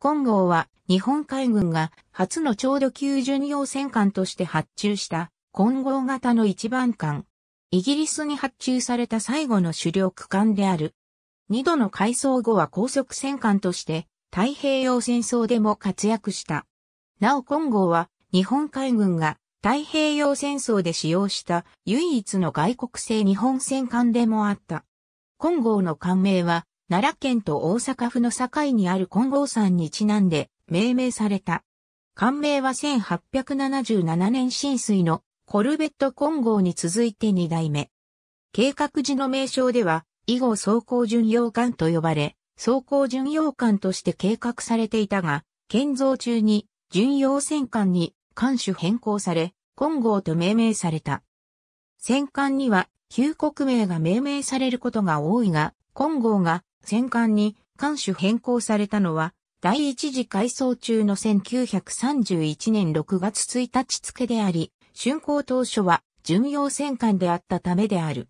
今号は日本海軍が初のうど級巡洋戦艦として発注した混合型の一番艦。イギリスに発注された最後の主力艦である。二度の改装後は高速戦艦として太平洋戦争でも活躍した。なお今号は日本海軍が太平洋戦争で使用した唯一の外国製日本戦艦でもあった。今号の艦名は奈良県と大阪府の境にある金剛山にちなんで命名された。官名は1877年浸水のコルベット金剛に続いて2代目。計画時の名称では、以後走行巡洋艦と呼ばれ、走行巡洋艦として計画されていたが、建造中に巡洋戦艦に艦種変更され、金剛と命名された。戦艦には旧国名が命名されることが多いが、金剛が戦艦に艦種変更されたのは、第一次改装中の1931年6月1日付であり、竣工当初は巡洋戦艦であったためである。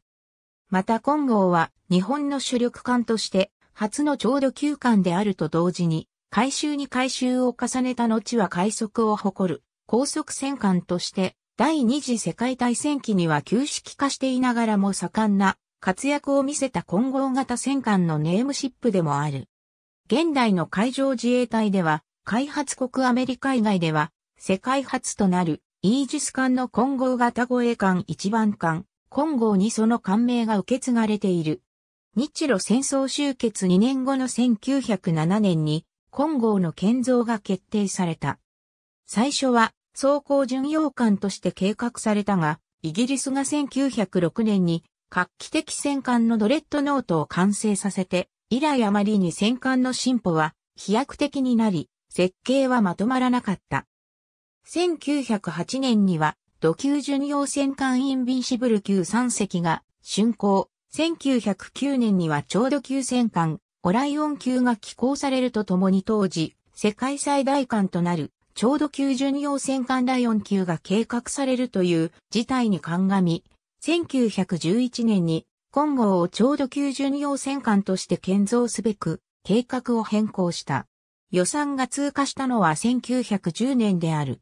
また今後は日本の主力艦として初の長度休艦であると同時に、改修に改修を重ねた後は快速を誇る高速戦艦として、第二次世界大戦期には旧式化していながらも盛んな活躍を見せた混合型戦艦のネームシップでもある。現代の海上自衛隊では、開発国アメリカ以外では、世界初となるイージス艦の混合型護衛艦1番艦、混合にその艦名が受け継がれている。日露戦争終結2年後の1907年に、混合の建造が決定された。最初は装甲巡洋艦として計画されたが、イギリスが1906年に画期的戦艦のドレッドノートを完成させて、以来あまりに戦艦の進歩は飛躍的になり、設計はまとまらなかった。1908年には、土級巡洋戦艦インビンシブル級3隻が竣工。1909年にはちょうど級戦艦、オライオン級が寄港されるとともに当時、世界最大艦となる、ちょうど級巡洋戦艦ライオン級が計画されるという事態に鑑み、1911年に、金剛をちょうど級巡洋戦艦として建造すべく、計画を変更した。予算が通過したのは1910年である。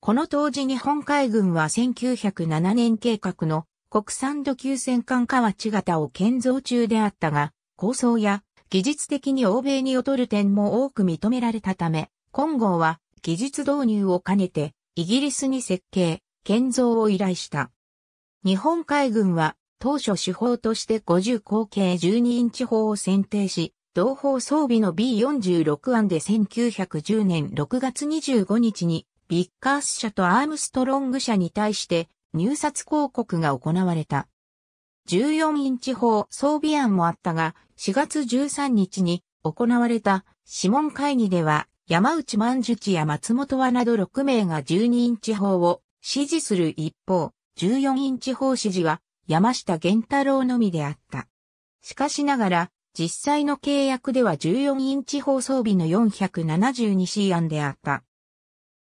この当時日本海軍は1907年計画の国産土級戦艦河地型を建造中であったが、構想や技術的に欧米に劣る点も多く認められたため、金剛は技術導入を兼ねてイギリスに設計、建造を依頼した。日本海軍は当初手法として50口径12インチ砲を選定し、同砲装備の B46 案で1910年6月25日にビッカース社とアームストロング社に対して入札広告が行われた。14インチ砲装備案もあったが、4月13日に行われた諮問会議では山内万寿地や松本和など6名が12インチ砲を支持する一方、14インチ法指示は山下源太郎のみであった。しかしながら、実際の契約では14インチ放送備の 472C 案であった。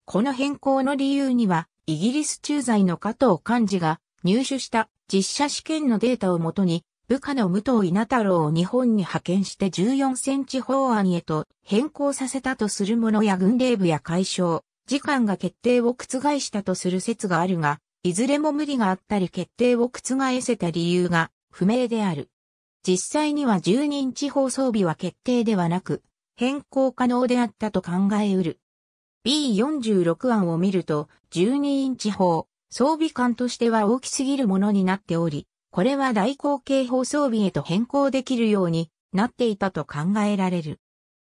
この変更の理由には、イギリス駐在の加藤幹事が入手した実写試験のデータをもとに、部下の武藤稲太郎を日本に派遣して14センチ法案へと変更させたとするものや軍令部や解消、時間が決定を覆したとする説があるが、いずれも無理があったり決定を覆せた理由が不明である。実際には12インチ放送は決定ではなく、変更可能であったと考えうる。B46 案を見ると、12インチ装備官としては大きすぎるものになっており、これは大口径法装備へと変更できるようになっていたと考えられる。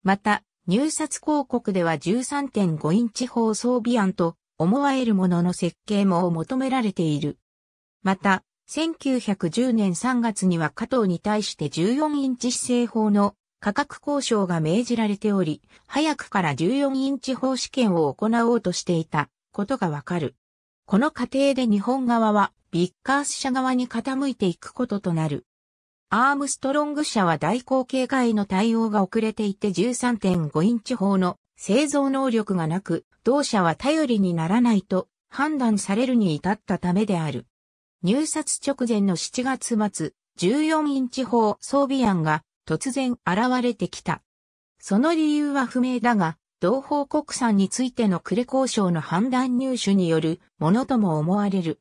また、入札広告では13.5インチ法装備案と思われるものの設計も求められている。また、1910年3月には加藤に対して14インチ姿勢法の価格交渉が命じられており、早くから14インチ法試験を行おうとしていたことがわかる。この過程で日本側はビッカース社側に傾いていくこととなる。アームストロング社は代行警戒の対応が遅れていて13.5インチ法の製造能力がなく、同社は頼りにならないと判断されるに至ったためである。入札直前の7月末、14インチ砲装備案が突然現れてきた。その理由は不明だが、同法国産についてのクレ交渉の判断入手によるものとも思われる。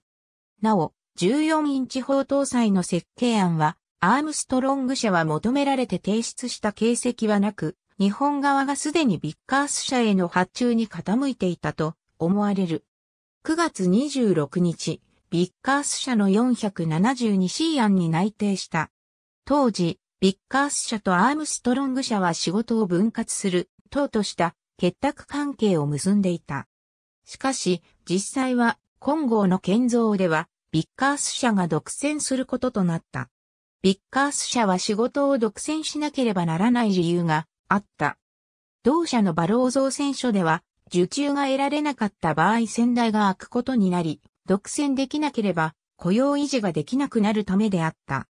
なお、14インチ砲搭載の設計案は、アームストロング社は求められて提出した形跡はなく、日本側がすでにビッカース社への発注に傾いていたと思われる。9月26日、ビッカース社の 472C 案に内定した。当時、ビッカース社とアームストロング社は仕事を分割する、党とした結託関係を結んでいた。しかし、実際は、今後の建造では、ビッカース社が独占することとなった。ビッカース社は仕事を独占しなければならない理由があった。同社の馬老造船所では、受注が得られなかった場合先代が開くことになり、独占できなければ雇用維持ができなくなるためであった。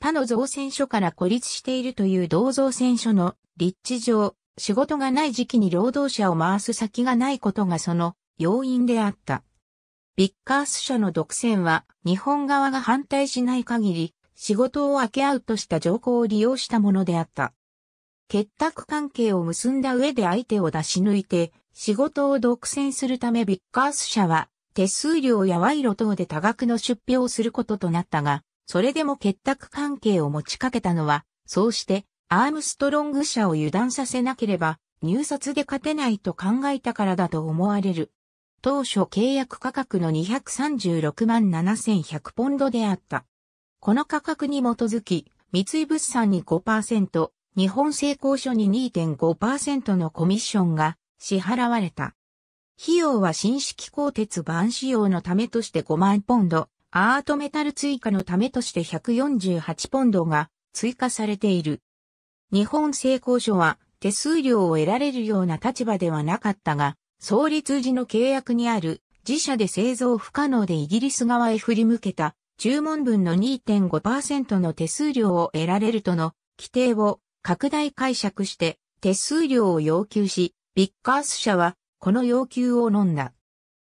他の造船所から孤立しているという同造船所の立地上、仕事がない時期に労働者を回す先がないことがその要因であった。ビッカース社の独占は日本側が反対しない限り仕事を分け合うとした条項を利用したものであった。結託関係を結んだ上で相手を出し抜いて、仕事を独占するためビッカース社は、手数料や賄賂等で多額の出費をすることとなったが、それでも結託関係を持ちかけたのは、そうしてアームストロング社を油断させなければ入札で勝てないと考えたからだと思われる。当初契約価格の236万7100ポンドであった。この価格に基づき、三井物産に5%、日本製鋼所に2.5%のコミッションが支払われた。費用は新式鋼鉄版使用のためとして5万ポンド、アートメタル追加のためとして148ポンドが追加されている。日本製鋼所は手数料を得られるような立場ではなかったが、創立時の契約にある自社で製造不可能でイギリス側へ振り向けた注文分の2.5%の手数料を得られるとの規定を拡大解釈して手数料を要求し、ビッカース社はこの要求を飲んだ。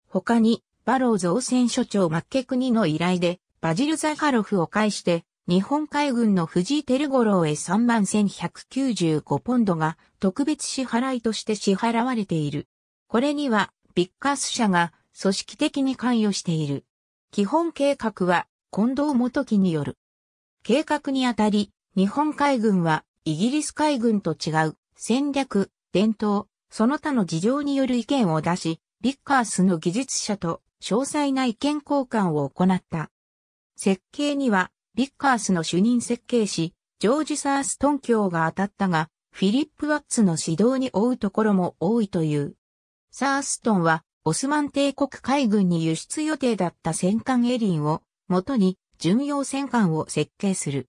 他に、バロー造船所長マッケ国の依頼で、バジル・ザハロフを介して、日本海軍の藤井テルゴローへ31,195ポンドが特別支払いとして支払われている。これには、ビッカース社が組織的に関与している。基本計画は、近藤元木による。計画にあたり、日本海軍はイギリス海軍と違う戦略、伝統、その他の事情による意見を出し、ビッカースの技術者と詳細な意見交換を行った。設計には、ビッカースの主任設計士、ジョージ・サーストン教が当たったが、フィリップ・ワッツの指導に追うところも多いという。サーストンは、オスマン帝国海軍に輸出予定だった戦艦エリンを、元に巡洋戦艦を設計する。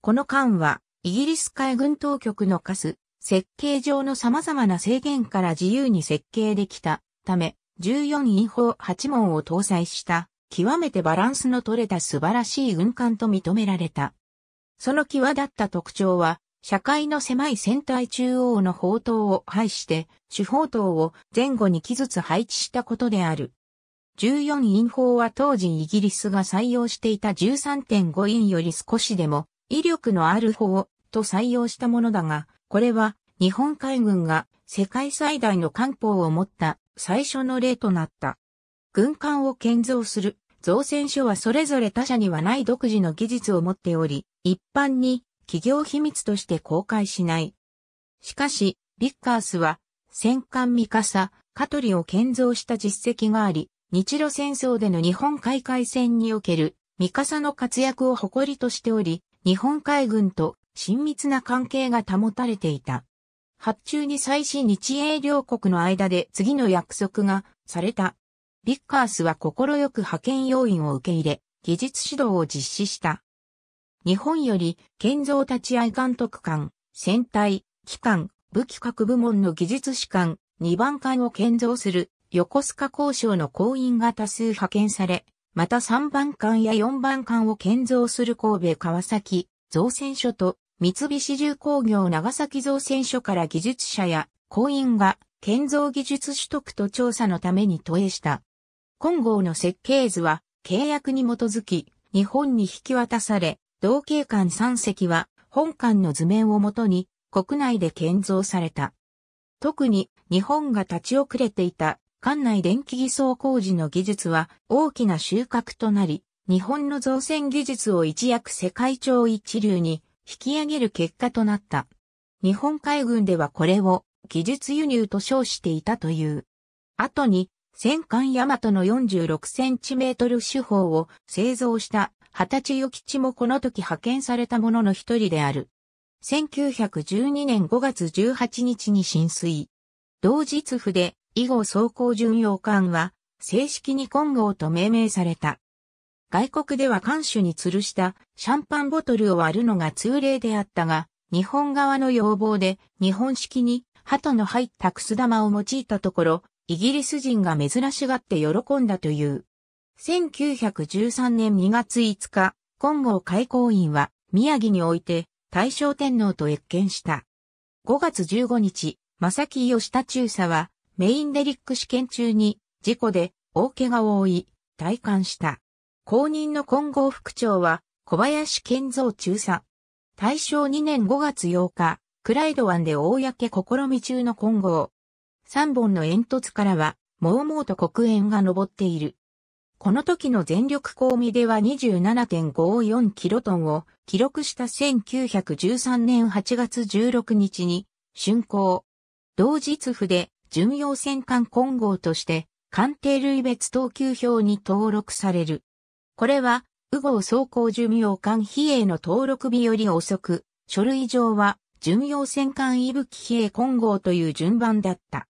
この艦は、イギリス海軍当局の課す設計上の様々な制限から自由に設計できたため、14イン砲8門を搭載した極めてバランスの取れた素晴らしい軍艦と認められた。その際立った特徴は、社会の狭い船体中央の砲塔を廃して、主砲塔を前後に木ずつ配置したことである。14イン砲は当時イギリスが採用していた13.5インより少しでも威力のある砲と採用したものだが、これは日本海軍が世界最大の艦砲を持った最初の例となった。軍艦を建造する造船所はそれぞれ他社にはない独自の技術を持っており、一般に企業秘密として公開しない。しかし、ビッカースは戦艦ミカサ、カトリを建造した実績があり、日露戦争での日本海海戦におけるミカサの活躍を誇りとしており、日本海軍と親密な関係が保たれていた。発注に際し日英両国の間で次の約束がされた。ビッカースは心よく派遣要員を受け入れ、技術指導を実施した。日本より建造立ち会い監督官、戦隊、機関、武器各部門の技術士官、2番艦を建造する横須賀交渉の行員が多数派遣され、また3番艦や4番艦を建造する神戸川崎造船所と三菱重工業長崎造船所から技術者や工員が建造技術取得と調査のために投影した。金剛の設計図は契約に基づき日本に引き渡され、同型館3隻は本館の図面をもとに国内で建造された。特に日本が立ち遅れていた館内電気偽装工事の技術は大きな収穫となり、日本の造船技術を一躍世界超一流に引き上げる結果となった。日本海軍ではこれを技術輸入と称していたという。後に戦艦ヤマトの4 6トル手法を製造した二十歳与吉もこの時派遣された者の一人である。1912年5月18日に浸水。同日筆で以後総工巡洋艦は、正式に金剛と命名された。外国では艦首に吊るしたシャンパンボトルを割るのが通例であったが、日本側の要望で日本式に鳩の入ったくす玉を用いたところ、イギリス人が珍しがって喜んだという。1913年2月5日、金剛開港院は宮城において大正天皇と謁見した。5月15日、正木義田中佐はメインデリック試験中に事故で大怪我を負い、体感した。公認の混合副長は小林健三中佐。大正2年5月8日、クライド湾で公試み中の混合。3本の煙突からは、もうもうと黒煙が昇っている。この時の全力公味では27.54キロトンを記録した1913年8月16日に竣工。同日府で巡洋戦艦混合として、艦艇類別等級表に登録される。これは、右号装甲巡洋艦比叡の登録日より遅く、書類上は、巡洋戦艦伊吹比叡混合という順番だった。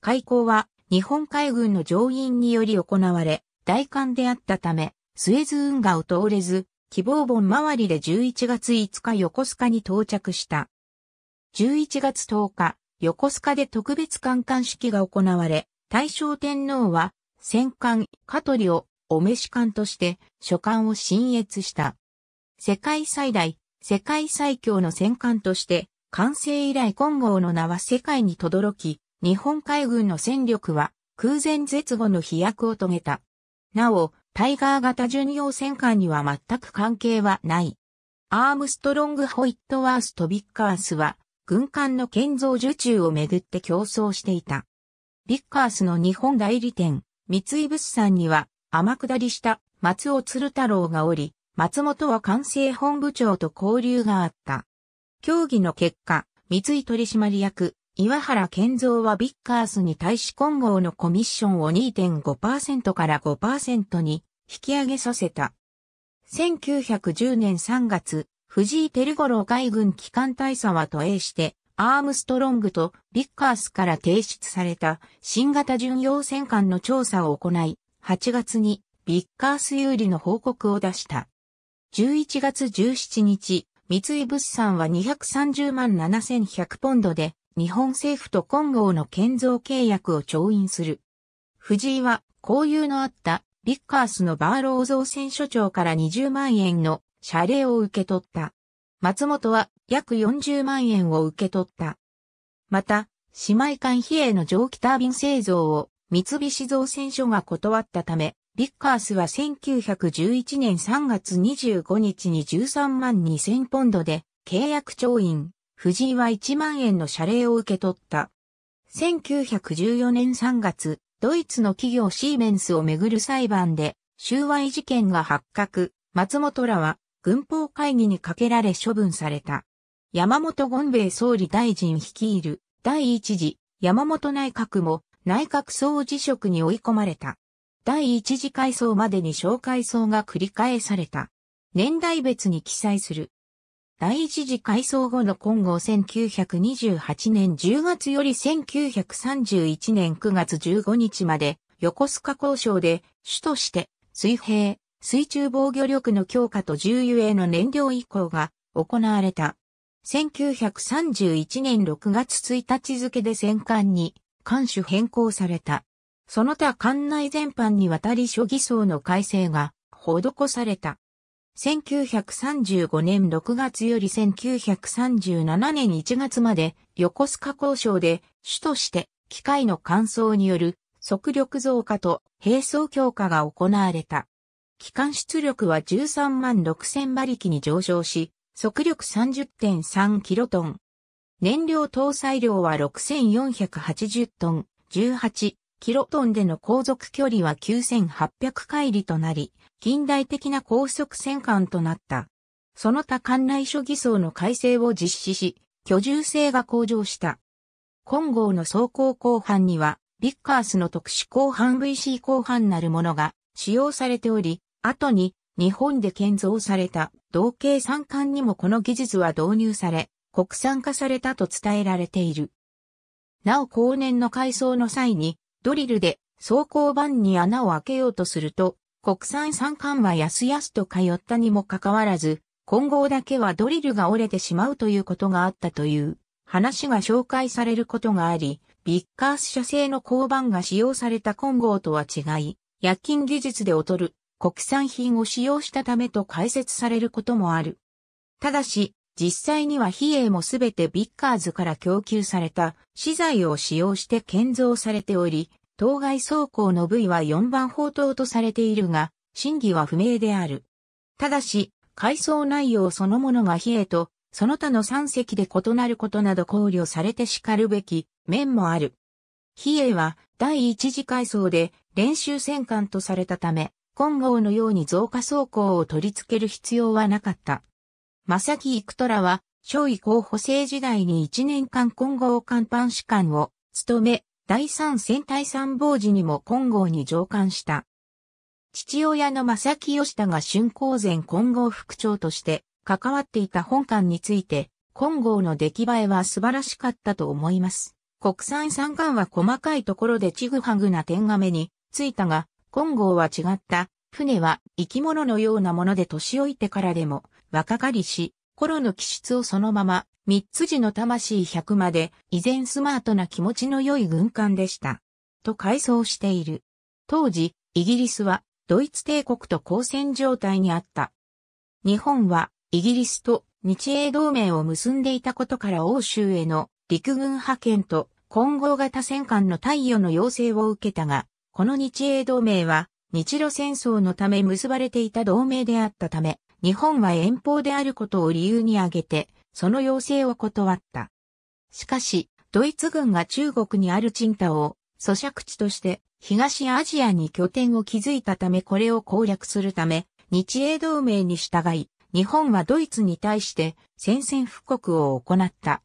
開港は、日本海軍の乗員により行われ、大艦であったため、スエズ運河を通れず、希望本周りで11月5日横須賀に到着した。11月10日、横須賀で特別観艦式が行われ、大正天皇は、戦艦、カトリを、お召し艦として、所艦を新越した。世界最大、世界最強の戦艦として、完成以来金剛の名は世界に轟き、日本海軍の戦力は、空前絶後の飛躍を遂げた。なお、タイガー型巡洋戦艦には全く関係はない。アームストロング・ホイットワースとビッカースは、軍艦の建造受注をめぐって競争していた。ビッカースの日本代理店、三井物産には、天下りした松尾鶴太郎がおり、松本は関西本部長と交流があった。協議の結果、三井取締役、岩原健造はビッカースに対し混合のコミッションを2.5%から5%に引き上げさせた。1910年3月、藤井ゴ五郎海軍機関大佐は都営して、アームストロングとビッカースから提出された新型巡洋戦艦の調査を行い、8月にビッカース有利の報告を出した。11月17日、三井物産は230万7100ポンドで日本政府と金剛の建造契約を調印する。藤井は交友のあったビッカースのバーロー造船所長から20万円の謝礼を受け取った。松本は約40万円を受け取った。また、姉妹間比叡の蒸気タービン製造を三菱造船所が断ったため、ビッカースは1911年3月25日に13万2000ポンドで契約調印、藤井は1万円の謝礼を受け取った。1914年3月、ドイツの企業シーメンスをめぐる裁判で、収賄事件が発覚、松本らは軍法会議にかけられ処分された。山本権兵衛総理大臣率いる第一次山本内閣も内閣総辞職に追い込まれた。第一次改装までに小介層が繰り返された。年代別に記載する。第一次改装後の今後1928年10月より1931年9月15日まで横須賀交渉で主として水平、水中防御力の強化と重油への燃料移行が行われた。1931年6月1日付で戦艦に艦種変更された。その他艦内全般にわたり諸偽装の改正が施された。1935年6月より1937年1月まで横須賀交渉で主として機械の乾燥による速力増加と並走強化が行われた。機関出力は13万6000馬力に上昇し、速力30.3キロトン。燃料搭載量は6480トン、18キロトンでの航続距離は9800海里となり、近代的な高速戦艦となった。その他艦内諸偽装の改正を実施し、居住性が向上した。今後の走行後半には、ビッカースの特殊後半 VC 後半なるものが使用されており、後に日本で建造された同型三冠にもこの技術は導入され、国産化されたと伝えられている。なお後年の改装の際に、ドリルで装甲板に穴を開けようとすると、国産三冠はやすやすと通ったにもかかわらず、混合だけはドリルが折れてしまうということがあったという話が紹介されることがあり、ビッカース社製の交番が使用された混合とは違い、夜勤技術で劣る国産品を使用したためと解説されることもある。ただし、実際には比叡もすべてビッカーズから供給された資材を使用して建造されており、当該走行の部位は4番砲塔とされているが、真偽は不明である。ただし、改装内容そのものが比叡と、その他の3隻で異なることなど考慮されて叱るべき面もある。比叡は第一次改装で練習戦艦とされたため、金剛のように増加走行を取り付ける必要はなかった。正木幾虎は、小位候補生時代に1年間金剛艦板士官を務め、第三戦隊参謀時にも金剛に上官した。父親の正木義田が春光前金剛副長として関わっていた本官について、金剛の出来栄えは素晴らしかったと思います。国産三冠は細かいところでちぐはぐな点が目についたが、金剛は違った。船は生き物のようなもので年老いてからでも若かりし、頃の気質をそのまま、三つ字の魂100まで、依然スマートな気持ちの良い軍艦でした。と回想している。当時、イギリスはドイツ帝国と交戦状態にあった。日本はイギリスと日英同盟を結んでいたことから欧州への陸軍派遣と混合型戦艦の太陽の要請を受けたが、この日英同盟は、日露戦争のため結ばれていた同盟であったため、日本は遠方であることを理由に挙げて、その要請を断った。しかし、ドイツ軍が中国にあるチンタを咀嚼地として東アジアに拠点を築いたためこれを攻略するため、日英同盟に従い、日本はドイツに対して宣戦布告を行った。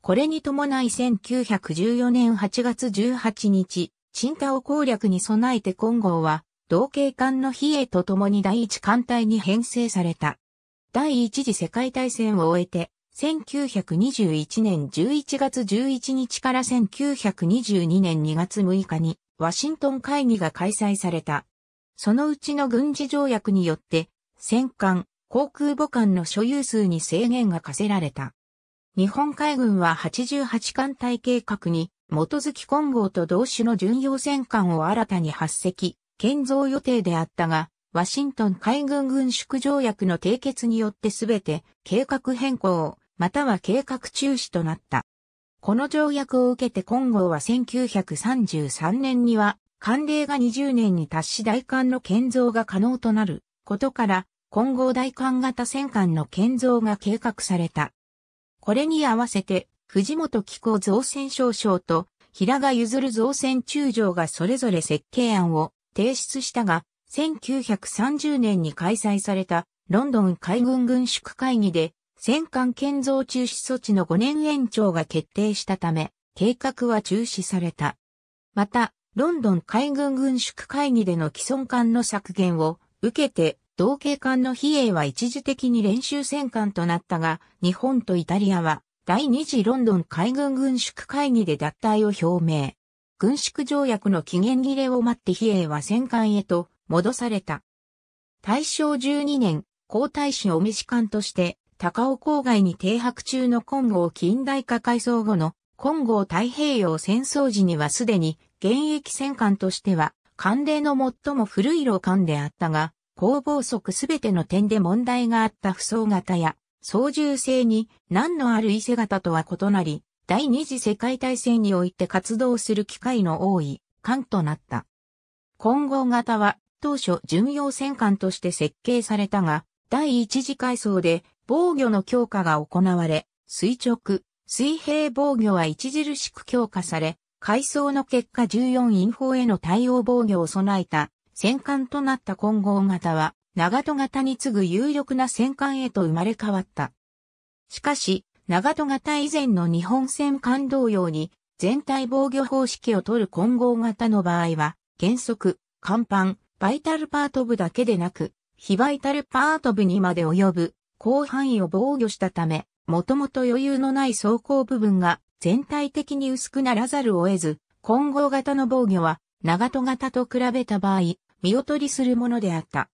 これに伴い1914年8月18日、新田を攻略に備えて金剛は、同系艦の比叡と共に第一艦隊に編成された。第一次世界大戦を終えて、1921年11月11日から1922年2月6日に、ワシントン会議が開催された。そのうちの軍事条約によって、戦艦、航空母艦の所有数に制限が課せられた。日本海軍は88艦隊計画に元月金剛と同種の巡洋戦艦を新たに発石、建造予定であったが、ワシントン海軍軍縮条約の締結によってすべて計画変更、または計画中止となった。この条約を受けて金剛は1933年には、慣例が20年に達し大艦の建造が可能となることから、金剛大艦型戦艦の建造が計画された。これに合わせて、藤本紀子造船少将と平賀譲る造船中将がそれぞれ設計案を提出したが、1930年に開催されたロンドン海軍軍縮会議で戦艦建造中止措置の5年延長が決定したため、計画は中止された。また、ロンドン海軍軍縮会議での既存艦の削減を受けて、同系艦の比叡は一時的に練習戦艦となったが、日本とイタリアは第2次ロンドン海軍軍縮会議で脱退を表明。軍縮条約の期限切れを待って比叡は戦艦へと戻された。大正12年、皇太子お召し艦として、高尾郊外に停泊中の金剛近代化改装後の金剛太平洋戦争時にはすでに現役戦艦としては艦令の最も古い老艦であったが、攻防則すべての点で問題があった不装型や操縦性に何のある伊勢型とは異なり、第二次世界大戦において活動する機会の多い艦となった。混合型は当初巡洋戦艦として設計されたが、第一次改装で防御の強化が行われ、垂直、水平防御は著しく強化され、改装の結果14インフォへの対応防御を備えた戦艦となった混合型は、長戸型に次ぐ有力な戦艦へと生まれ変わった。しかし、長戸型以前の日本戦艦同様に、全体防御方式を取る混合型の場合は、原則、甲板、バイタルパート部だけでなく、非バイタルパート部にまで及ぶ、広範囲を防御したため、もともと余裕のない走行部分が全体的に薄くならざるを得ず、混合型の防御は長戸型と比べた場合、見劣りするものであった。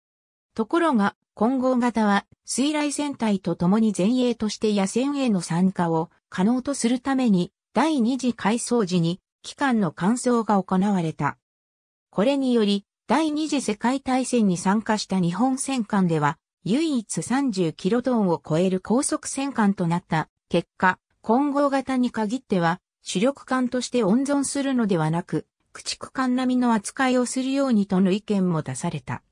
ところが、混合型は、水雷戦隊と共に前衛として野戦への参加を可能とするために、第二次改装時に、機関の乾燥が行われた。これにより、第二次世界大戦に参加した日本戦艦では、唯一30キロトンを超える高速戦艦となった結果、混合型に限っては、主力艦として温存するのではなく、駆逐艦並みの扱いをするようにとの意見も出された。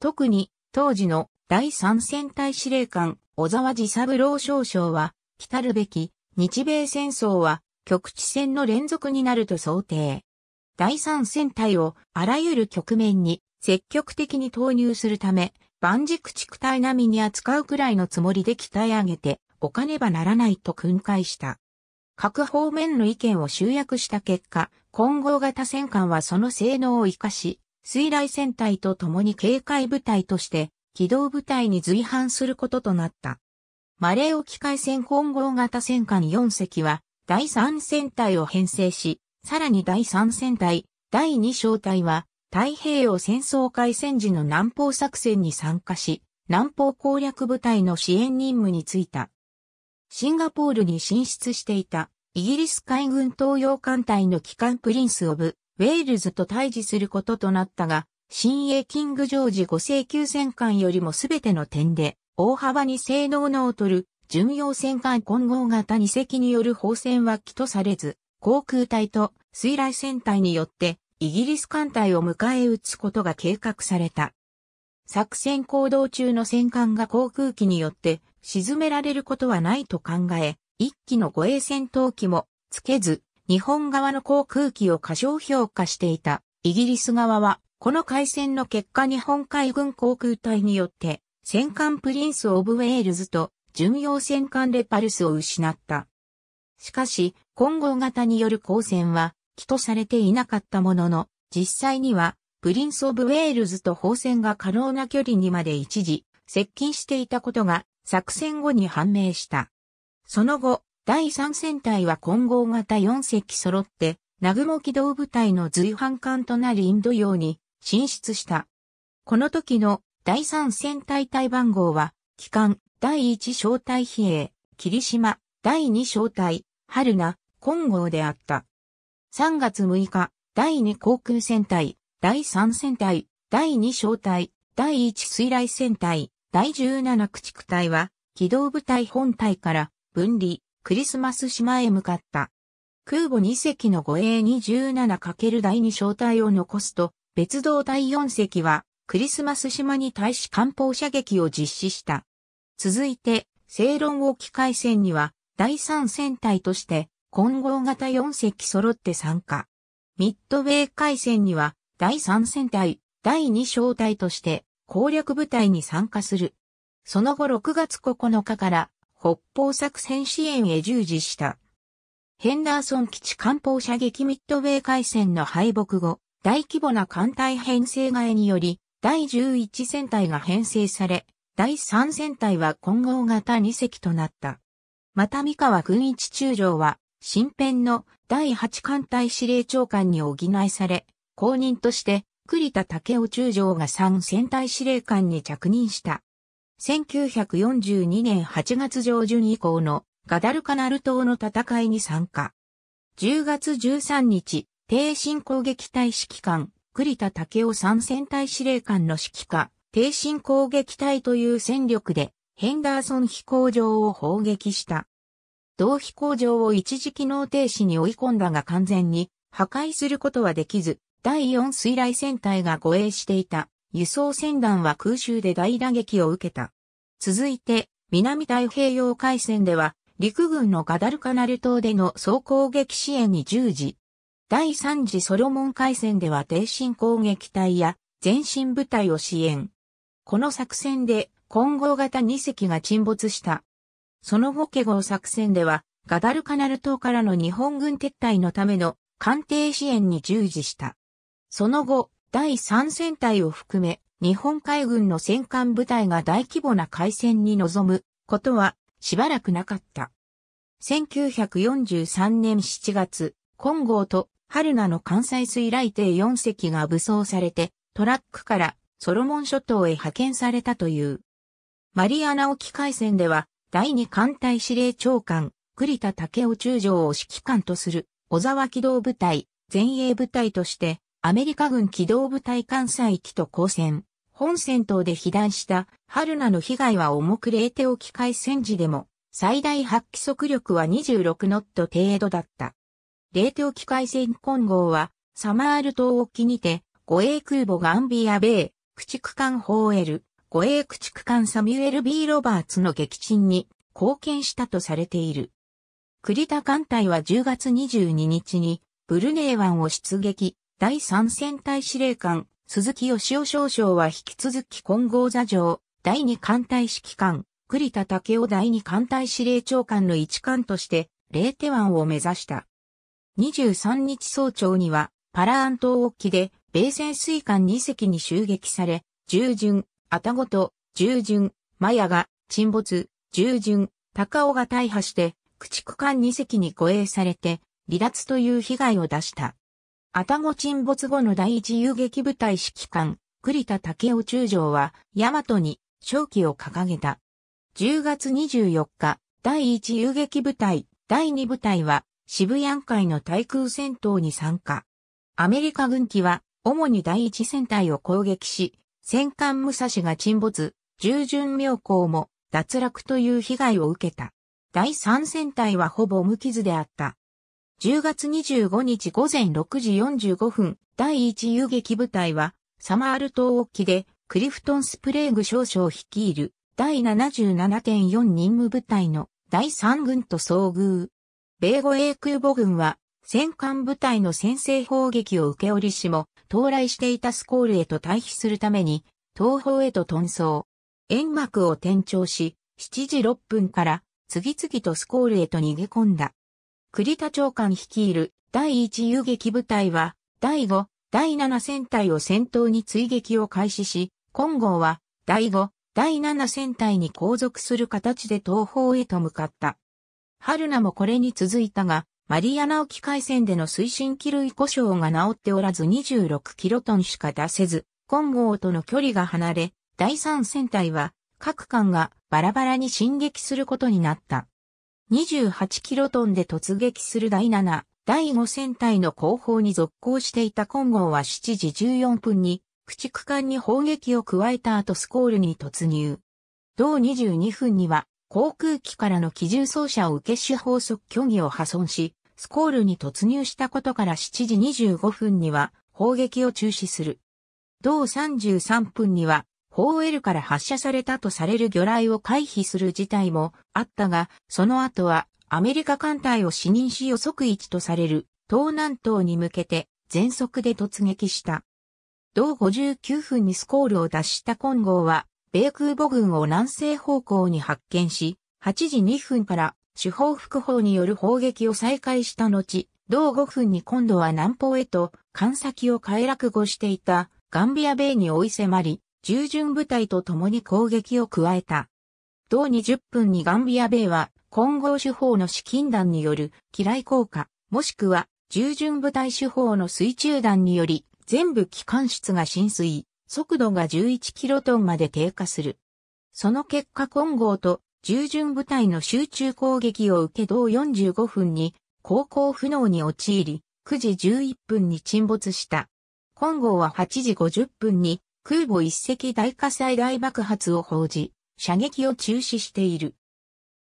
特に当時の第三戦隊司令官小沢治三郎少将は、来るべき日米戦争は局地戦の連続になると想定。第三戦隊をあらゆる局面に積極的に投入するため、万軸地区隊並みに扱うくらいのつもりで鍛え上げておかねばならないと訓戒した。各方面の意見を集約した結果、混合型戦艦はその性能を活かし、水雷戦隊と共に警戒部隊として機動部隊に随伴することとなった。マレー沖海戦混合型戦艦4隻は第3戦隊を編成し、さらに第3戦隊、第2小隊は太平洋戦争海戦時の南方作戦に参加し、南方攻略部隊の支援任務に就いた。シンガポールに進出していたイギリス海軍東洋艦隊の機関プリンス・オブ・ウェールズと対峙することとなったが、新鋭キングジョージ5世級戦艦よりも全ての点で、大幅に性能の劣る、巡洋戦艦混合型2隻による砲戦は起とされず、航空隊と水雷戦隊によって、イギリス艦隊を迎え撃つことが計画された。作戦行動中の戦艦が航空機によって沈められることはないと考え、1機の護衛戦闘機もつけず、日本側の航空機を過小評価していた。イギリス側は、この海戦の結果日本海軍航空隊によって、戦艦プリンス・オブ・ウェールズと巡洋戦艦レパルスを失った。しかし、混合型による交戦は、起とされていなかったものの、実際には、プリンス・オブ・ウェールズと砲戦が可能な距離にまで一時、接近していたことが、作戦後に判明した。その後、第3戦隊は混合型4隻揃って、南雲機動部隊の随伴艦となりインド洋に進出した。この時の第3戦隊隊番号は、機関第1小隊比叡、霧島、第2小隊、春名、混合であった。3月6日、第2航空戦隊、第3戦隊、第2小隊、第1水雷戦隊、第17駆逐隊は、機動部隊本隊から分離、クリスマス島へ向かった。空母2隻の護衛 27× 第2小隊を残すと、別動隊4隻は、クリスマス島に対し艦砲射撃を実施した。続いて、正論沖海戦には、第3戦隊として、混合型4隻揃って参加。ミッドウェイ海戦には、第3戦隊、第2小隊として、攻略部隊に参加する。その後6月9日から北方作戦支援へ従事した。ヘンダーソン基地艦砲射撃ミッドウェー海戦の敗北後、大規模な艦隊編成替えにより、第11戦隊が編成され、第3戦隊は混合型2隻となった。また三河軍一中将は、新編の第8艦隊司令長官に補いされ、後任として、栗田武雄中将が3戦隊司令官に着任した。1942年8月上旬以降のガダルカナル島の戦いに参加。10月13日、低進攻撃隊指揮官、栗田武雄参戦隊司令官の指揮下、低進攻撃隊という戦力で、ヘンダーソン飛行場を砲撃した。同飛行場を一時機能停止に追い込んだが完全に破壊することはできず、第4水雷戦隊が護衛していた輸送船団は空襲で大打撃を受けた。続いて、南太平洋海戦では、陸軍のガダルカナル島での総攻撃支援に従事。第3次ソロモン海戦では低進攻撃隊や前進部隊を支援。この作戦で混合型2隻が沈没した。その後ケゴ作戦ではガダルカナル島からの日本軍撤退のための艦艇支援に従事した。その後、第3戦隊を含め、日本海軍の戦艦部隊が大規模な海戦に臨むことはしばらくなかった。1943年7月、金剛と春名の関西水雷艇4隻が武装されて、トラックからソロモン諸島へ派遣されたという。マリアナ沖海戦では、第二艦隊司令長官、栗田武雄中将を指揮官とする、小沢機動部隊、前衛部隊として、アメリカ軍機動部隊艦載機と交戦。本戦闘で被弾した春菜の被害は重く冷凍機械海戦時でも最大発揮速力は26ノット程度だった。冷凍機械海戦混合はサマール島沖にて護衛空母ガンビア米駆逐艦ホーエル、護衛駆逐艦サミュエル・ B・ ロバーツの撃沈に貢献したとされている。栗田艦隊は10月22日にブルネー湾を出撃、第3戦隊司令官、鈴木義雄少将は引き続き混合座城、第2艦隊指揮官、栗田武雄第2艦隊司令長官の一艦として、霊手湾を目指した。23日早朝には、パラアン島沖で、米潜水艦2隻に襲撃され、従順、アタゴと、従順、マヤが、沈没、従順、高尾が大破して、駆逐艦2隻に護衛されて、離脱という被害を出した。タゴ沈没後の第一遊撃部隊指揮官、栗田武雄中将は、大和に正気を掲げた。10月24日、第一遊撃部隊、第二部隊は、渋谷海の対空戦闘に参加。アメリカ軍機は、主に第一戦隊を攻撃し、戦艦武蔵が沈没、従順妙高も脱落という被害を受けた。第三戦隊はほぼ無傷であった。10月25日午前6時45分、第1遊撃部隊は、サマール島沖で、クリフトン・スプレーグ少将率いる、第77.4任務部隊の第3軍と遭遇。米護衛空母軍は、戦艦部隊の先制砲撃を受け降りしも、到来していたスコールへと退避するために、東方へと遁走。煙幕を転調し、7時6分から、次々とスコールへと逃げ込んだ。栗田長官率いる第1遊撃部隊は、第5、第7戦隊を先頭に追撃を開始し、金剛は、第5、第7戦隊に後続する形で東方へと向かった。春名もこれに続いたが、マリアナ沖海戦での推進機類故障が治っておらず26キロトンしか出せず、金剛との距離が離れ、第3戦隊は、各艦がバラバラに進撃することになった。28キロトンで突撃する第7、第5戦隊の後方に続行していた今剛は7時14分に、駆逐艦に砲撃を加えた後スコールに突入。同22分には、航空機からの機銃走射を受け手法則虚偽を破損し、スコールに突入したことから7時25分には砲撃を中止する。同33分にはホーエルから発射されたとされる魚雷を回避する事態もあったが、その後はアメリカ艦隊を視認し予測位置とされる東南東に向けて全速で突撃した。同59分にスコールを脱した金剛は、米空母軍を南西方向に発見し、8時2分から主砲副砲による砲撃を再開した後、同5分に今度は南方へと、艦先を快落後していたガンビア米に追い迫り、従順部隊と共に攻撃を加えた。同20分にガンビア米は混合手法の資金弾による機雷効果、もしくは従順部隊手法の水中弾により全部機関室が浸水、速度が11キロトンまで低下する。その結果混合と従順部隊の集中攻撃を受け同45分に航行不能に陥り、9時11分に沈没した。混合は8時50分に空母一隻大火災大爆発を報じ、射撃を中止している。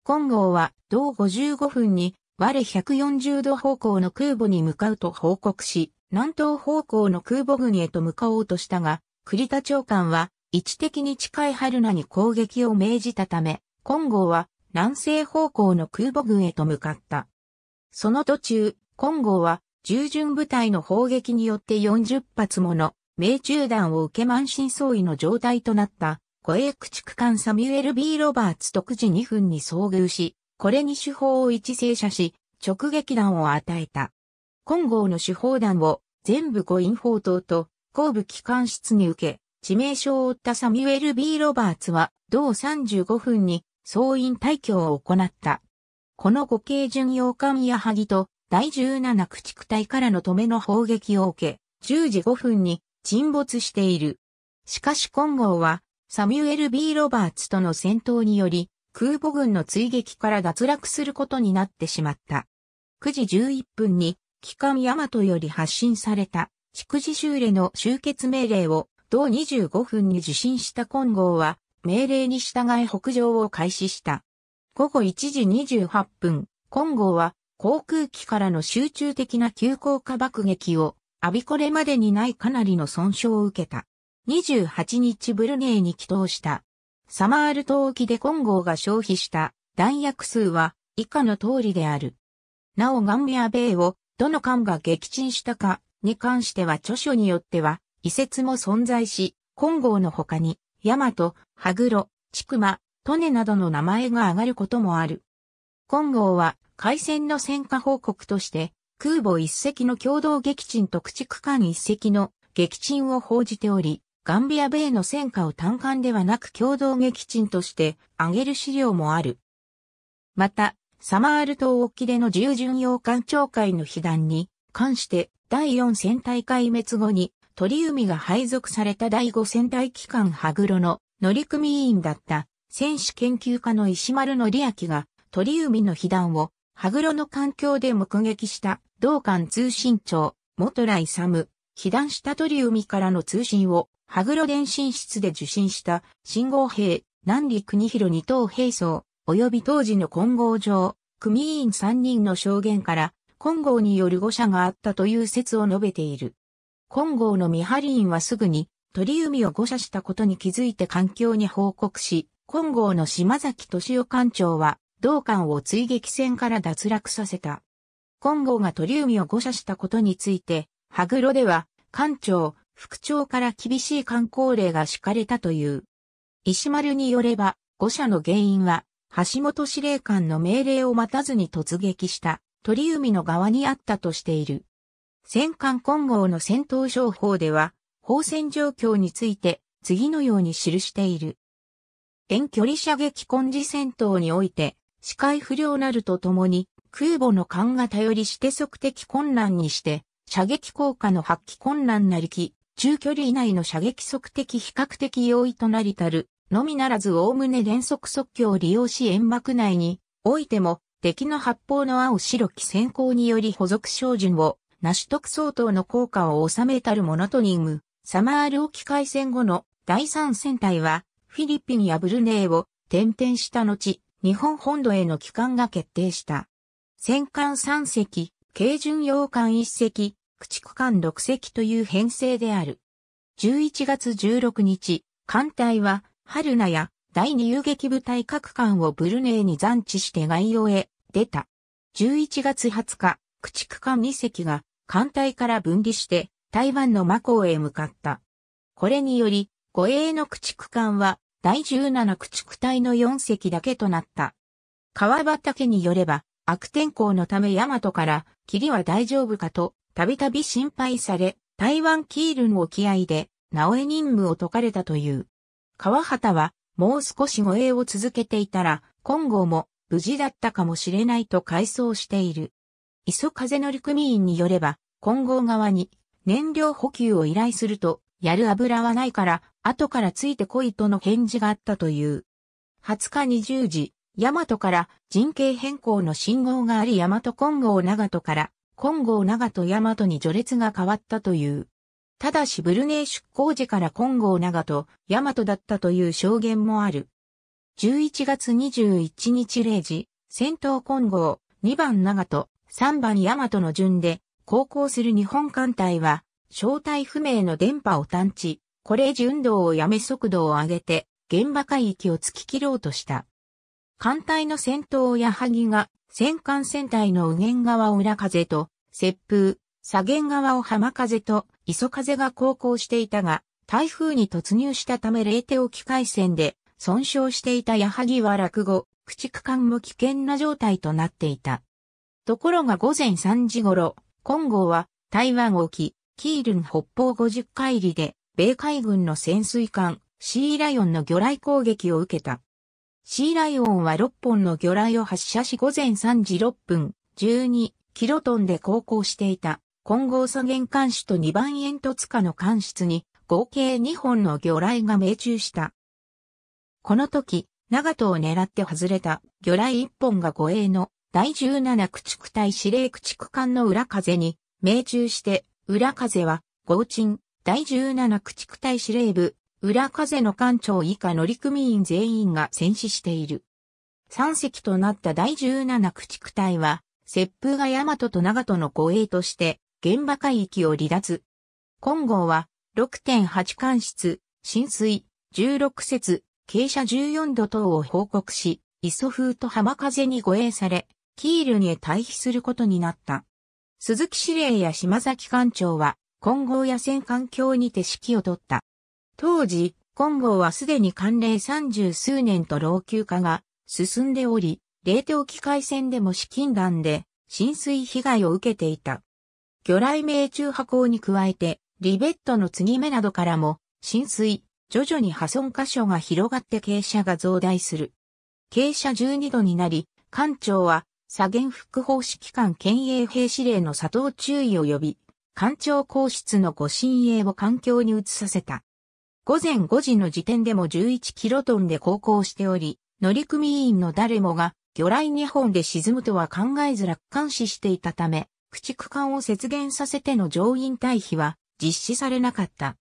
今号は同55分に我140度方向の空母に向かうと報告し、南東方向の空母軍へと向かおうとしたが、栗田長官は位置的に近い春名に攻撃を命じたため、今号は南西方向の空母軍へと向かった。その途中、今号は従順部隊の砲撃によって40発もの命中弾を受け満身創痍の状態となった、護衛駆逐艦サミュエル・ B・ ロバーツと9時2分に遭遇し、これに手法を一斉射し、直撃弾を与えた。今後の手法弾を全部護引砲塔と後部機関室に受け、致命傷を負ったサミュエル・ B・ ロバーツは、同35分に総員退去を行った。この護系巡洋艦や萩と第17駆逐隊からの止めの砲撃を受け、10時5分に沈没している。しかし今号は、サミュエル・ B・ ロバーツとの戦闘により、空母軍の追撃から脱落することになってしまった。9時11分に、機関ヤマトより発信された、祝次修例の終結命令を、同25分に受信した金剛は、命令に従い北上を開始した。午後1時28分、金剛は、航空機からの集中的な急降下爆撃をアびこれまでにないかなりの損傷を受けた。28日ブルネイに帰投した。サマール島沖で金剛が消費した弾薬数は以下の通りである。なおガンビア米をどの艦が撃沈したかに関しては著書によっては遺説も存在し、金剛の他に、ヤマト、ハグロ、チクマ、トネなどの名前が挙がることもある。金剛は海戦の戦火報告として空母一隻の共同撃沈と駆逐艦一隻の撃沈を報じており、ガンビア米の戦果を単艦ではなく共同撃沈として挙げる資料もある。また、サマール島沖での従巡洋艦長会の被弾に関して第4戦隊壊滅後に鳥海が配属された第5戦隊機関羽黒の乗組員だった戦士研究家の石丸則明が鳥海の被弾を羽黒の環境で目撃した同館通信庁、元来サム、被弾した鳥海からの通信を、羽黒電信室で受信した、信号兵、南里国広二等兵装、及び当時の混合上、組員三人の証言から、混合による誤射があったという説を述べている。混合の見張り員はすぐに、鳥海を誤射したことに気づいて環境に報告し、混合の島崎敏夫艦長は、同艦を追撃戦から脱落させた。金剛が鳥海を誤射したことについて、羽黒では、艦長、副長から厳しい観光令が敷かれたという。石丸によれば、誤射の原因は、橋本司令官の命令を待たずに突撃した鳥海の側にあったとしている。戦艦金剛の戦闘情法では、放戦状況について次のように記している。遠距離射撃根治戦闘において、視界不良なるとともに、空母の艦が頼りして測的困難にして、射撃効果の発揮困難なりき、中距離以内の射撃測的比較的容易となりたる、のみならず概ね連続即興を利用し円幕内に、おいても、敵の発砲の青白き先行により補足照準を、な。し得相当の効果を収めたるモノトニング、サマール沖海戦後の第三戦隊は、フィリピンやブルネーを転々した後、日本本土への帰還が決定した。戦艦3隻、軽巡洋艦1隻、駆逐艦6隻という編成である。11月16日、艦隊は、春名や第二遊撃部隊各艦をブルネーに残地して外洋へ出た。11月20日、駆逐艦2隻が艦隊から分離して台湾のマコーへ向かった。これにより、護衛の駆逐艦は第17駆逐隊の4隻だけとなった。川畑によれば、悪天候のため大和から霧は大丈夫かとたびたび心配され、台湾キールの沖合で直江任務を解かれたという。川畑はもう少し護衛を続けていたら、今後も無事だったかもしれないと回想している。磯風乗組員によれば、今後側に燃料補給を依頼すると、やる油はないから、後からついてこいとの返事があったという。20日20時、ヤマトから人形変更の信号がありヤマト金剛長門から金剛長門ヤマトに序列が変わったという。ただしブルネイ出港時から金剛長門、ヤマトだったという証言もある。11月21日0時、戦闘金剛、2番長門、3番ヤマトの順で、航行する日本艦隊は、正体不明の電波を探知、これ順運動をやめ速度を上げて、現場海域を突き切ろうとした。艦隊の戦闘や作が、戦艦船体の右舷側を裏風と、接風、左舷側を浜風と、磯風が航行していたが、台風に突入したため冷手沖海戦で、損傷していた矢作は落語、駆逐艦も危険な状態となっていた。ところが午前3時頃、今剛は台湾沖、キールン北方50海里で、米海軍の潜水艦、シーライオンの魚雷攻撃を受けた。シーライオンは6本の魚雷を発射し午前3時6分、12キロトンで航行していた、混合左舷艦首と2番煙突下の艦室に、合計2本の魚雷が命中した。この時、長門を狙って外れた魚雷1本が護衛の第17駆逐隊司令駆逐艦の裏風に命中して、裏風は合鎮第17駆逐隊司令部浦風の艦長以下乗組員全員が戦死している。3隻となった第17駆逐隊は、接風が大和と長門の護衛として、現場海域を離脱。金剛は、6.8艦室、浸水、16節、傾斜14度等を報告し、磯風と浜風に護衛され、キールに退避することになった。鈴木司令や島崎艦長は、金剛や戦環境にて指揮を取った。当時、今後はすでに寒冷三十数年と老朽化が進んでおり、冷凍機械船でも資金弾で浸水被害を受けていた。魚雷命中破口に加えて、リベットの継ぎ目などからも浸水、徐々に破損箇所が広がって傾斜が増大する。傾斜12度になり、艦長は左舷副法式揮官兼営兵司令の佐藤注意を呼び、艦長皇室のご親衛を環境に移させた。午前5時の時点でも11キロトンで航行しており、乗組員の誰もが魚雷2本で沈むとは考えず楽観視していたため、駆逐艦を節減させての乗員退避は実施されなかった。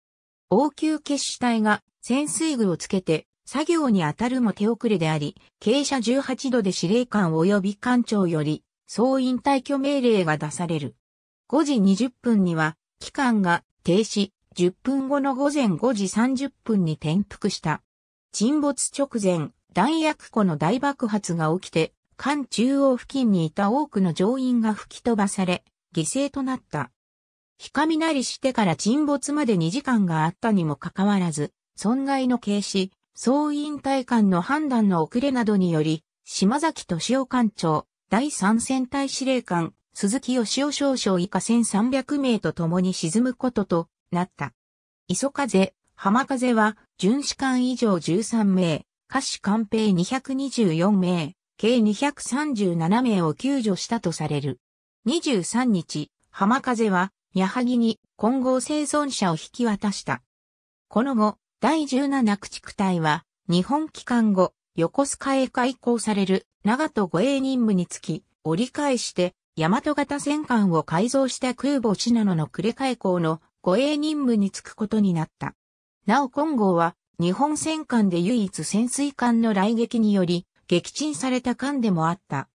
応急決死隊が潜水具をつけて作業に当たるも手遅れであり、傾斜18度で司令官及び艦長より総員退去命令が出される。5時20分には機関が停止、10分後の午前5時30分に転覆した。沈没直前、弾薬庫の大爆発が起きて、艦中央付近にいた多くの乗員が吹き飛ばされ、犠牲となった。日雷なりしてから沈没まで2時間があったにもかかわらず、損害の軽視、総員隊官の判断の遅れなどにより、島崎敏夫艦長、第三戦隊司令官、鈴木義夫少将以下1300名と共に沈むこととなった。磯風、浜風は、巡視艦以上13名、下士艦兵224名、計237名を救助したとされる。23日、浜風は、矢作に混合生存者を引き渡した。この後、第17駆逐隊は、日本帰還後、横須賀へ開港される長門護衛任務につき、折り返して、大和型戦艦を改造した空母シナノの呉海港の護衛任務に就くことになった。なお金剛は、日本戦艦で唯一潜水艦の来撃により、撃沈された艦でもあった。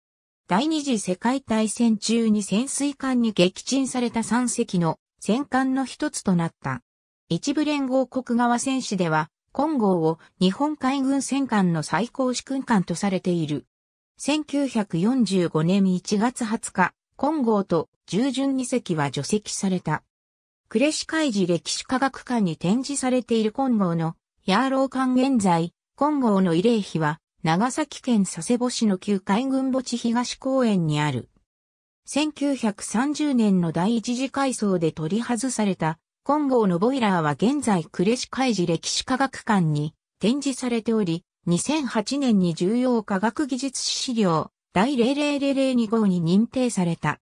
第二次世界大戦中に潜水艦に撃沈された3隻の戦艦の一つとなった。一部連合国側戦士では、金剛を日本海軍戦艦の最高主君艦とされている。1945年1月20日、金剛と従順2隻は除籍された。呉市海事歴史科学館に展示されている金剛のヤーロー館現在、金剛の慰霊碑は、長崎県佐世保市の旧海軍墓地東公園にある。1930年の第一次改装で取り外された金剛のボイラーは現在呉市海事歴史科学館に展示されており、2008年に重要科学技術資料第00002号に認定された。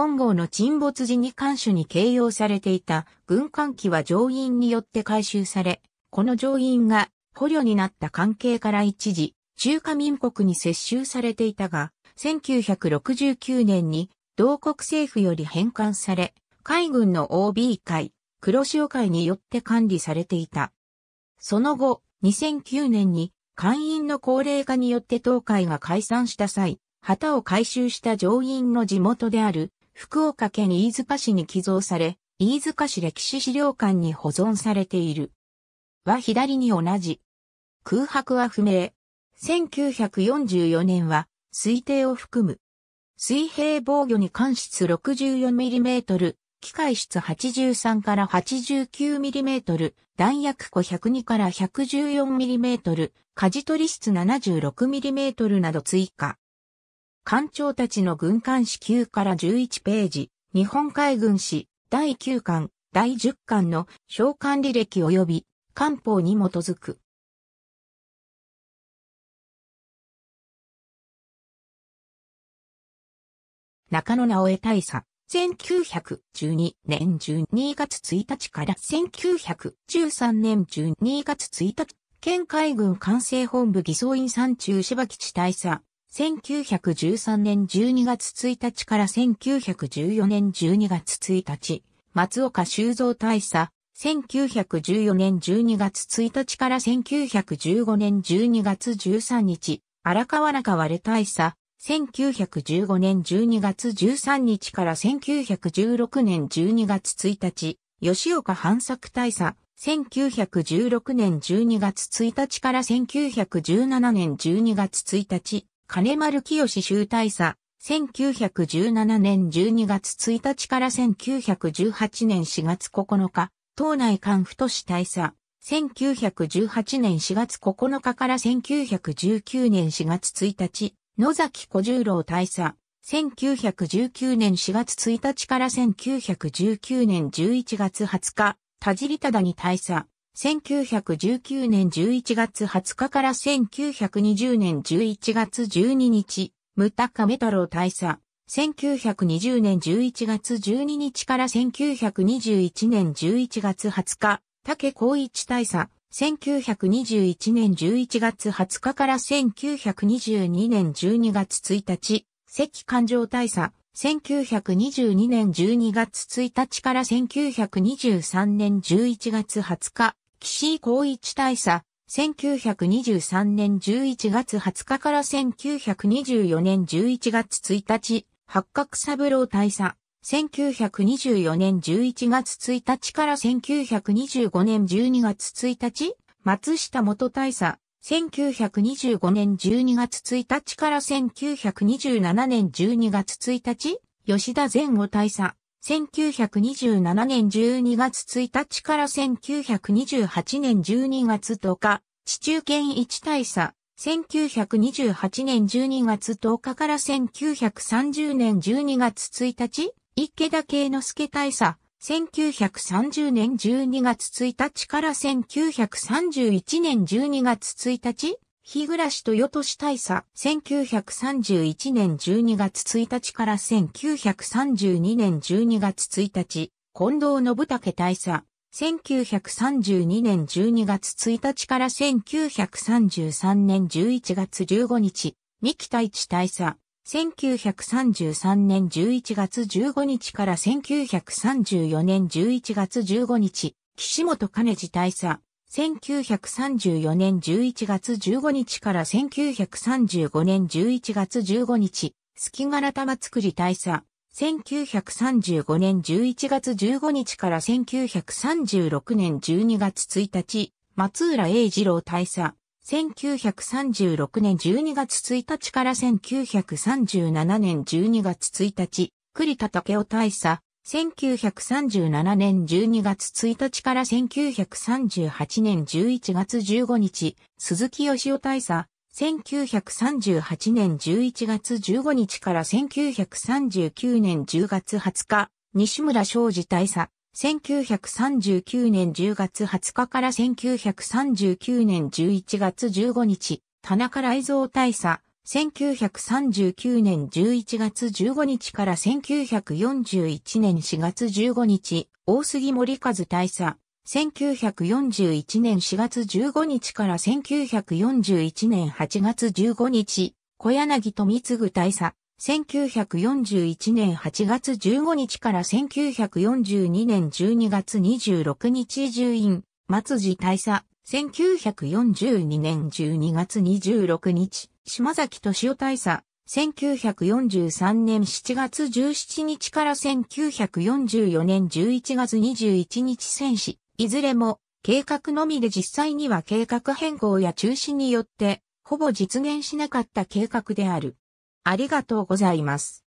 本剛の沈没時に艦首に掲揚されていた軍艦機は乗員によって回収され、この乗員が捕虜になった関係から一時、中華民国に接収されていたが、1969年に同国政府より返還され、海軍の OB 会、黒潮会によって管理されていた。その後、2009年に会員の高齢化によって東海が解散した際、旗を回収した乗員の地元である福岡県飯塚市に寄贈され、飯塚市歴史資料館に保存されている。は左に同じ。空白は不明。1944年は、推定を含む。水平防御に関室 64mm、機械室83から 89mm、弾薬庫102から 114mm、舵取り室 76mm など追加。艦長たちの軍艦史9から11ページ、日本海軍史第9巻、第10巻の召喚履歴及び官報に基づく。中野直江大佐、1912年12月1日から1913年12月1日、県海軍管制本部偽装員山中柴吉大佐、1913年12月1日から1914年12月1日、松岡修造大佐、1914年12月1日から1915年12月13日、荒川中割大佐、1915年12月13日から1916年12月1日、吉岡半作大佐、1916年12月1日から1917年12月1日、金丸清集大佐、1917年12月1日から1918年4月9日、党内官府都市大佐、1918年4月9日から1919年4月1日、野崎小十郎大佐、1919年4月1日から1919年11月20日、田尻忠に大佐、1919年11月20日から1920年11月12日、ムタカメ太郎大佐。1920年11月12日から1921年11月20日、竹光一大佐。1921年11月20日から1922年12月1日、関環状大佐。1922年12月1日から1923年11月20日、岸井孝一大佐、1923年11月20日から1924年11月1日、八角三郎大佐、1924年11月1日から1925年12月1日、松下元大佐、1925年12月1日から1927年12月1日、吉田前後大佐、1927年12月1日から1928年12月10日、地中堅一大佐、1928年12月10日から1930年12月1日、池田慶之助大佐、1930年12月1日から1931年12月1日、日暮と豊都市大佐、1931年12月1日から1932年12月1日、近藤信武大佐、1932年12月1日から1933年11月15日、三木太一大佐、1933年11月15日から1934年11月15日、岸本兼治大佐、1934年11月15日から1935年11月15日、月柄玉作り大佐。1935年11月15日から1936年12月1日、松浦栄二郎大佐。1936年12月1日から1937年12月1日、栗田武雄大佐。1937年12月1日から1938年11月15日、鈴木義夫大佐、1938年11月15日から1939年10月20日、西村昌司大佐、1939年10月20日から1939年11月15日、田中雷蔵大佐、1939年11月15日から1941年4月15日、大杉森和大佐。1941年4月15日から1941年8月15日、小柳富次大佐。1941年8月15日から1942年12月26日従院、松寺大佐。1942年12月26日、島崎敏夫大佐、1943年7月17日から1944年11月21日戦死、いずれも計画のみで実際には計画変更や中止によって、ほぼ実現しなかった計画である。ありがとうございます。